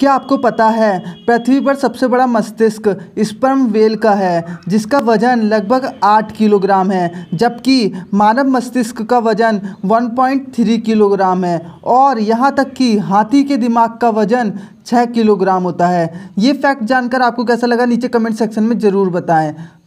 क्या आपको पता है पृथ्वी पर सबसे बड़ा मस्तिष्क स्पर्म वेल का है जिसका वजन लगभग आठ किलोग्राम है जबकि मानव मस्तिष्क का वजन 1.3 किलोग्राम है और यहाँ तक कि हाथी के दिमाग का वजन छः किलोग्राम होता है ये फैक्ट जानकर आपको कैसा लगा नीचे कमेंट सेक्शन में ज़रूर बताएं